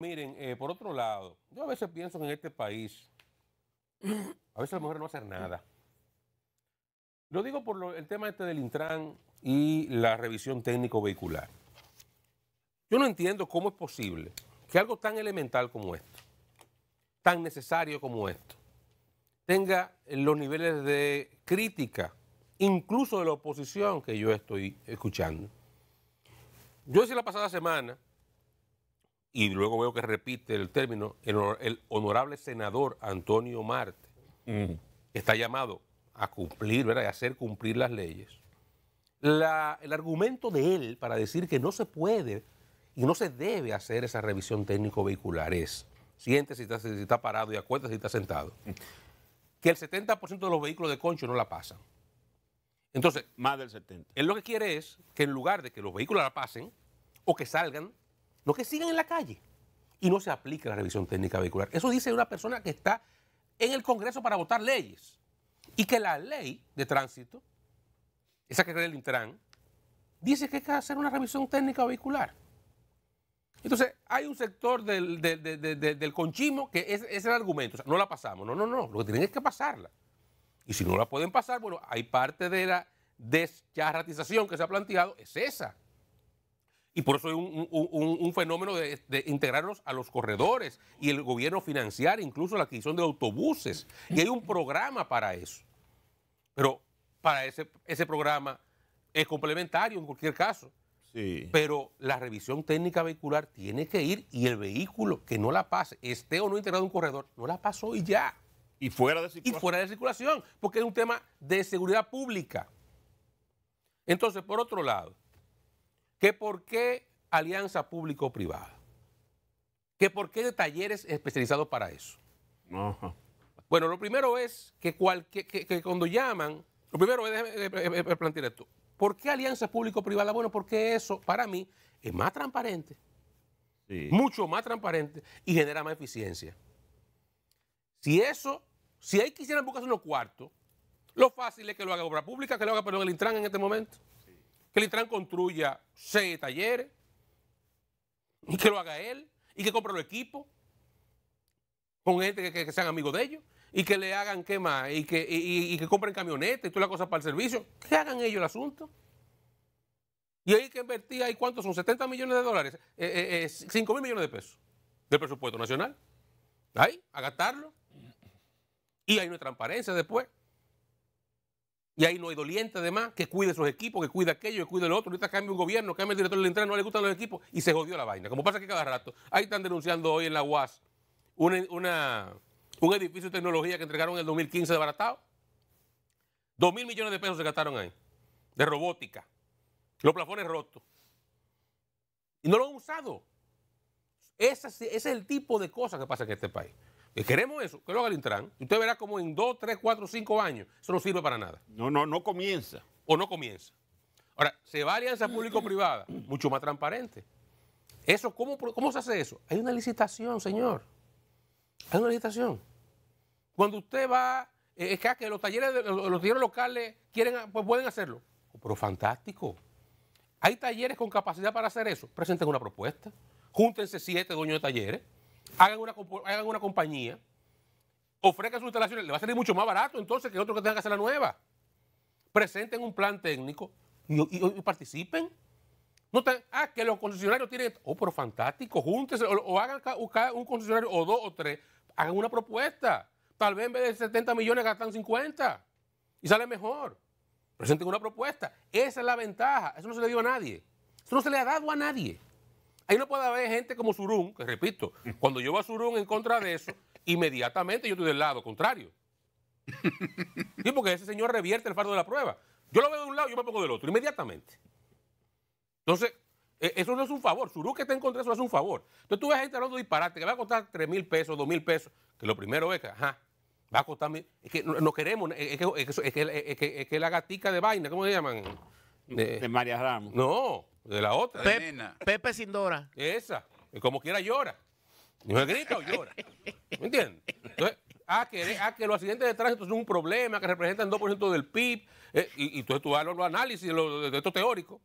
Miren, eh, por otro lado, yo a veces pienso en este país, a veces la mujer no hacer nada. Lo digo por el tema este del Intran y la revisión técnico vehicular. Yo no entiendo cómo es posible que algo tan elemental como esto, tan necesario como esto, tenga los niveles de crítica, incluso de la oposición que yo estoy escuchando. Yo hice la pasada semana y luego veo que repite el término, el, honorable senador Antonio Marte mm. está llamado a cumplir, ¿verdad? a hacer cumplir las leyes. el argumento de él para decir que no se puede y no se debe hacer esa revisión técnico-vehicular es, siente si está, parado y acuérdate si está sentado, que el 70% de los vehículos de concho no la pasan. Entonces, más del 70. Él lo que quiere es que en lugar de que los vehículos la pasen o que salgan, no, que sigan en la calle. Y no se aplica la revisión técnica vehicular. Eso dice una persona que está en el Congreso para votar leyes. Y que la ley de tránsito, esa que cree el Intran, dice que hay que hacer una revisión técnica vehicular. Entonces, hay un sector del, del, conchimo que es, el argumento. no la pasamos. No, no, no. Lo que tienen es que pasarla. Y si no la pueden pasar, bueno, hay parte de la descharratización que se ha planteado, es esa. Y por eso es un, fenómeno de, de, integrarlos a los corredores y el gobierno financiar incluso la adquisición de autobuses. Y hay un programa para eso. Pero para ese, ese programa es complementario en cualquier caso. Pero la revisión técnica vehicular tiene que ir y el vehículo que no la pase, esté o no integrado en un corredor, no la pasó y ya. Y fuera de Y fuera de circulación, porque es un tema de seguridad pública. Entonces, por otro lado, que por qué alianza público-privada, que por qué de talleres especializados para eso. Bueno, lo primero es que, cuando llaman, lo primero es plantear esto. ¿Por qué alianza público-privada? Bueno, porque eso para mí es más transparente, mucho más transparente y genera más eficiencia. Si eso, si ahí quisieran buscarse unos cuartos, lo fácil es que lo haga obra pública, que lo haga perdón, el Intran en este momento que el Intran construya seis talleres y que lo haga él y que compre los equipos con gente que, sean amigos de ellos y que le hagan qué más y que, compren camionetas y todas las cosas para el servicio. Que hagan ellos el asunto. Y hay que invertir, ahí cuántos son? 70 millones de dólares, 5 eh, eh, eh, mil millones de pesos del presupuesto nacional. Ahí, a gastarlo. Y hay una transparencia después. Y ahí no hay doliente, además, que cuide sus equipos, que cuide aquello, que cuide el otro. Ahorita cambia un gobierno, cambia el director del entreno, no le gustan los equipos y se jodió la vaina. Como pasa que cada rato, ahí están denunciando hoy en la UAS un edificio de tecnología que entregaron en el 2015 de baratado. Dos mil millones de pesos se gastaron ahí, de robótica. Los plafones rotos. Y no lo han usado. ese es el tipo de cosas que pasa en este país. Eh, queremos eso, que lo haga el Intran. Usted verá como en 2, 3, 4, 5 años eso no sirve para nada. No, no, no comienza. O no comienza. Ahora, se va a alianza público-privada, mucho más transparente. Eso, ¿cómo, ¿cómo se hace eso? Hay una licitación, señor. Hay una licitación. Cuando usted va, eh, es que ah, los talleres, locales quieren, ah, pues pueden hacerlo. Pero fantástico. Hay talleres con capacidad para hacer eso. Presenten una propuesta. Júntense siete dueños de talleres hagan una, compañía, ofrezcan sus instalaciones, le va a salir mucho más barato entonces que otro que tenga que hacer la nueva. Presenten un plan técnico y, participen. No ah, que los concesionarios tienen. Oh, pero fantástico, júntense o, hagan un concesionario o dos o tres, hagan una propuesta. Tal vez en vez de 70 millones gastan 50 y sale mejor. Presenten una propuesta. Esa es la ventaja. Eso no se le dio a nadie. Eso no se le ha dado a nadie. Ahí no puede haber gente como Surún, que repito, cuando yo voy a Surún en contra de eso, inmediatamente yo estoy del lado contrario. Sí, porque ese señor revierte el fardo de la prueba. Yo lo veo de un lado, yo me pongo del otro, inmediatamente. Entonces, e-, eso no es un favor. Surún que está en contra de eso es un favor. Entonces tú ves gente hablando de disparate, que va a costar 3 mil pesos, 2 mil pesos, que lo primero es que, ajá, va a costar mil. Es que no, queremos, es que, es, la gatica de vaina, ¿cómo se llaman? De, de María Ramos. No, de la otra. Pepe sin Dora. Esa. Como quiera llora. No grita o llora. ¿Me entiendes? Entonces, ah, eh, ah que, los accidentes de tránsito son un problema, que representan 2% del PIB. Eh, y, entonces tú vas los análisis de esto teórico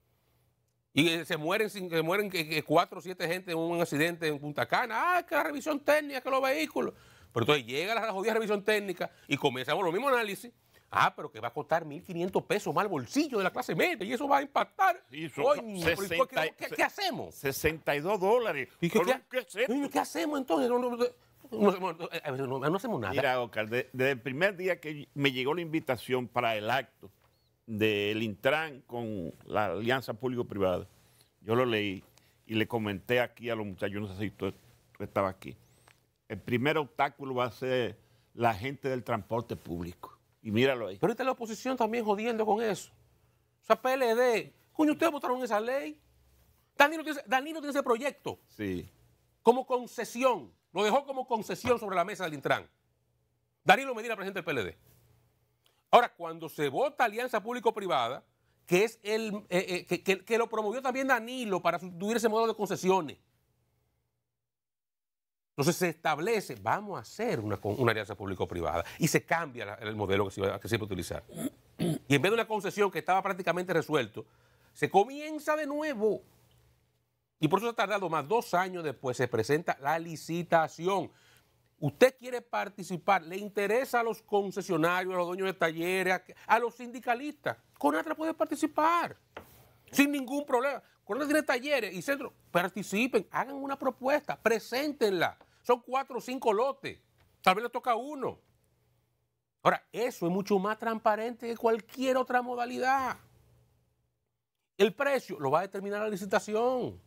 Y eh, se mueren, se mueren cuatro o siete gente en un accidente en Punta Cana. Ah, que la revisión técnica, que los vehículos. Pero entonces llega la jodida revisión técnica y comenzamos los mismos análisis Ah, pero que va a costar 1.500 pesos más el bolsillo de la clase media y eso va a impactar. ¿qué, hacemos? 62 dólares. ¿Y qué, qué hacemos entonces? No, eh, hacemos nada. Mira, Oscar, desde el primer día que me llegó la invitación para el acto del Intran con la Alianza Público-Privada, yo lo leí y le comenté aquí a los muchachos, no sé si tú aquí. El primer obstáculo va a ser la gente del transporte público. Y míralo ahí. Pero está la oposición también jodiendo con eso. O sea, PLD, coño, ustedes votaron esa ley. Danilo tiene, ese proyecto. Sí. Como concesión. Lo dejó como concesión sobre la mesa del Intran. Danilo Medina, presidente del PLD. Ahora, cuando se vota alianza público-privada, que es el eh, eh, que, que, lo promovió también Danilo para sustituir ese modelo de concesiones. Entonces se establece, vamos a hacer una, una alianza público-privada y se cambia el modelo que se, iba a utilizar. Y en vez de una concesión que estaba prácticamente resuelto, se comienza de nuevo. Y por eso ha tardado más dos años después, se presenta la licitación. Usted quiere participar, le interesa a los concesionarios, a los dueños de talleres, a, los sindicalistas. Con otra puede participar sin ningún problema. Cuando tiene talleres y centros, participen, hagan una propuesta, preséntenla. Son cuatro o cinco lotes, tal vez les toca uno. Ahora, eso es mucho más transparente que cualquier otra modalidad. El precio lo va a determinar la licitación.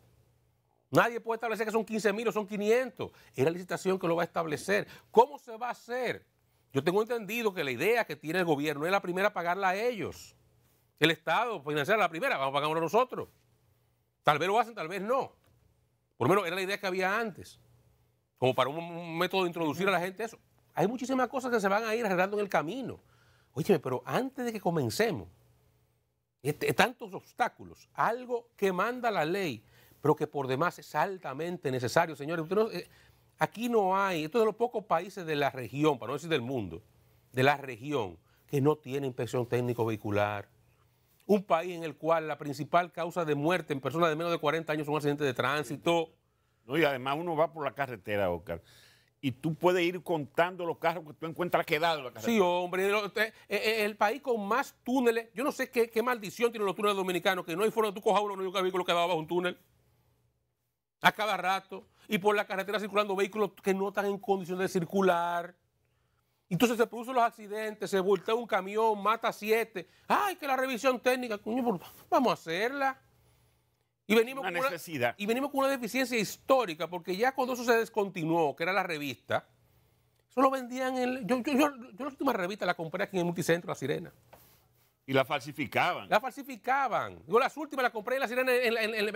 Nadie puede establecer que son 15 mil o son 500. Es la licitación que lo va a establecer. ¿Cómo se va a hacer? Yo tengo entendido que la idea que tiene el gobierno es la primera pagarla a ellos. El Estado financiará la primera, vamos a pagarlo nosotros. Tal vez lo hacen, tal vez no. Por lo menos era la idea que había antes. Como para un método de introducir a la gente eso. Hay muchísimas cosas que se van a ir arreglando en el camino. Oye, pero antes de que comencemos, este, tantos obstáculos, algo que manda la ley, pero que por demás es altamente necesario, señores. Eh, aquí no hay, esto es de los pocos países de la región, para no decir del mundo, de la región, que no tiene inspección técnico vehicular un país en el cual la principal causa de muerte en personas de menos de 40 años es un accidente de tránsito. No, y además uno va por la carretera, Oscar y tú puedes ir contando los carros que tú encuentras quedados. En la carretera. sí, hombre, e, e, el, país con más túneles, yo no sé qué, maldición tienen los túneles dominicanos, que no hay forma de tú coja uno, un vehículo que va bajo un túnel. A cada rato. Y por la carretera circulando vehículos que no están en condiciones de circular. Entonces se producen los accidentes, se voltea un camión, mata siete. ¡Ay, que la revisión técnica! vamos a hacerla. Y venimos, con necesidad. Una, y venimos con una deficiencia histórica, porque ya cuando eso se descontinuó, que era la revista, eso lo vendían en. Yo, la última revista la compré aquí en el multicentro, La Sirena. Y la falsificaban. La falsificaban. Yo las últimas la compré en La Sirena,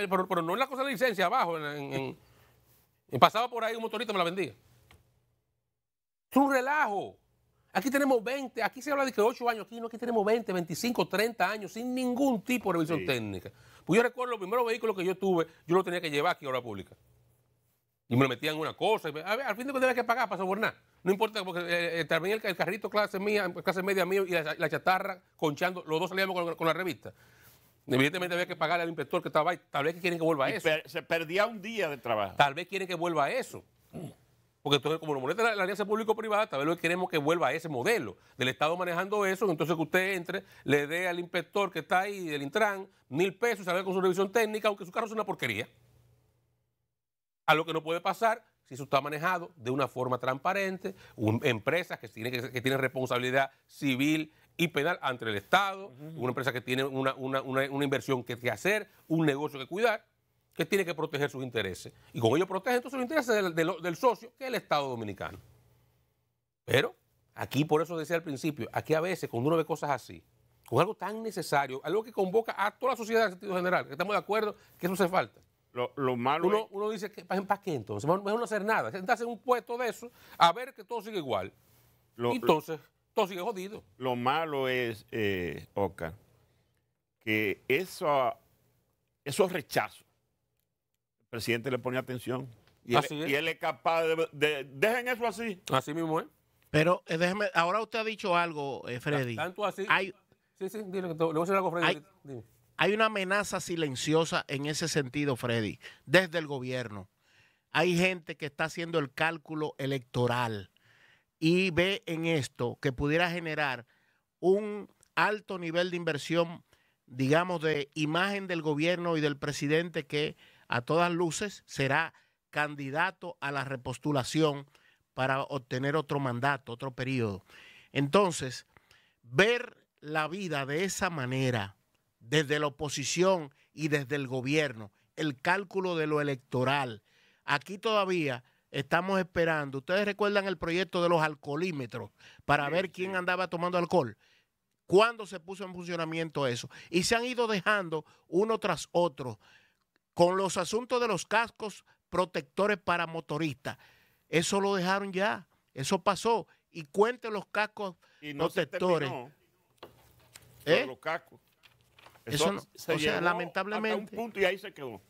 pero, no en la cosa de licencia, abajo. pasaba por ahí un motorista me la vendía. Es un relajo. Aquí tenemos 20, aquí se habla de que 8 años, aquí no, aquí tenemos 20, 25, 30 años sin ningún tipo de revisión técnica. Pues yo recuerdo los primeros vehículos que yo tuve, yo lo tenía que llevar aquí a hora pública. Y me lo metían en una cosa. al fin de cuentas había que pagar para sobornar. No importa, porque eh, eh, también el, carrito clase mía, clase media mío y la, chatarra conchando, los dos salíamos con, la revista. Evidentemente había que pagarle al inspector que estaba ahí. Tal vez quieren que vuelva a eso. se perdía un día de trabajo. Tal vez quieren que vuelva a eso. Porque entonces, como nos molesta la, alianza público-privada, tal vez lo que queremos que vuelva a ese modelo del Estado manejando eso, entonces que usted entre, le dé al inspector que está ahí del Intran mil pesos, salga con su revisión técnica, aunque su carro sea una porquería. A lo que no puede pasar si eso está manejado de una forma transparente, una empresas que tiene que, responsabilidad civil y penal ante el Estado, una empresa que tiene una, inversión que, que hacer, un negocio que cuidar que tiene que proteger sus intereses. Y con ello protege entonces los intereses del, socio, que es el Estado Dominicano. Pero aquí, por eso decía al principio, aquí a veces cuando uno ve cosas así, con algo tan necesario, algo que convoca a toda la sociedad en sentido general, que estamos de acuerdo que eso hace falta. Lo, malo uno, dice, ¿para qué entonces? Mejor no hacer nada, sentarse en un puesto de eso, a ver que todo sigue igual. entonces, todo sigue jodido. Lo malo es, eh, que eso, esos rechazos presidente le pone atención. Y, él, es capaz de, Dejen eso así. Así mismo ¿eh? Pero déjeme, ahora usted ha dicho algo, eh, Freddy. Tanto así. sí, sí, dile, le voy a algo, Freddy. hay una amenaza silenciosa en ese sentido, Freddy, desde el gobierno. Hay gente que está haciendo el cálculo electoral y ve en esto que pudiera generar un alto nivel de inversión, digamos, de imagen del gobierno y del presidente que a todas luces será candidato a la repostulación para obtener otro mandato, otro periodo. Entonces, ver la vida de esa manera, desde la oposición y desde el gobierno, el cálculo de lo electoral. Aquí todavía estamos esperando. Ustedes recuerdan el proyecto de los alcoholímetros para ver quién andaba tomando alcohol. ¿Cuándo se puso en funcionamiento eso? Y se han ido dejando uno tras otro con los asuntos de los cascos protectores para motoristas. Eso lo dejaron ya, eso pasó. Y cuenten los cascos y no protectores. Se ¿Eh? los cascos. lamentablemente. un punto y ahí se quedó.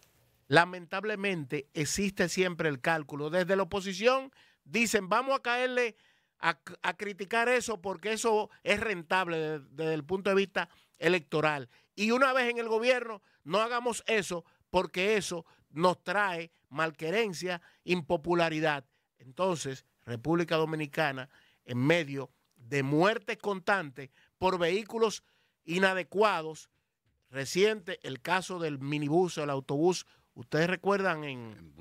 Lamentablemente existe siempre el cálculo. Desde la oposición dicen, vamos a caerle a, criticar eso porque eso es rentable desde el punto de vista electoral. Y una vez en el gobierno, no hagamos eso porque eso nos trae malquerencia, impopularidad. Entonces, República Dominicana, en medio de muertes constantes por vehículos inadecuados, reciente el caso del minibús o el autobús, ustedes recuerdan en,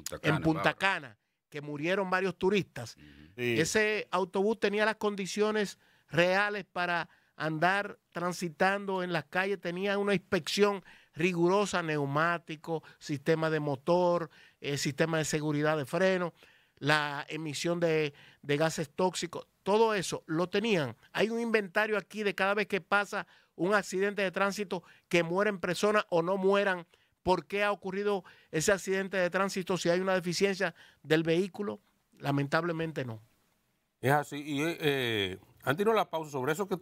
Punta Cana, que murieron varios turistas. Ese autobús tenía las condiciones reales para andar transitando en las calles, tenía una inspección rigurosa, neumático, sistema de motor, eh, sistema de seguridad de freno, la emisión de, gases tóxicos, todo eso lo tenían. Hay un inventario aquí de cada vez que pasa un accidente de tránsito que mueren personas o no mueran. ¿Por qué ha ocurrido ese accidente de tránsito si hay una deficiencia del vehículo? Lamentablemente no. Es así. Y eh, eh, la pausa, sobre eso que